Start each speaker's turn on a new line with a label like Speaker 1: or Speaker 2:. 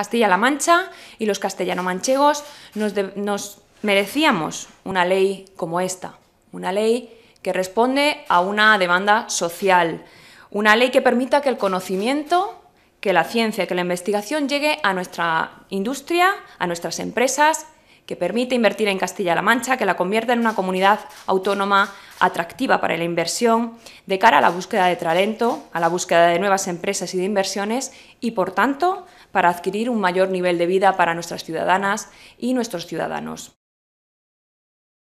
Speaker 1: Castilla-La Mancha y los castellano-manchegos nos, merecíamos una ley como esta, una ley que responde a una demanda social, una ley que permita que el conocimiento que la ciencia, que la investigación llegue a nuestra industria, a nuestras empresas que permite invertir en Castilla-La Mancha, que la convierta en una comunidad autónoma atractiva para la inversión de cara a la búsqueda de talento, a la búsqueda de nuevas empresas y de inversiones y, por tanto, para adquirir un mayor nivel de vida para nuestras ciudadanas y nuestros ciudadanos.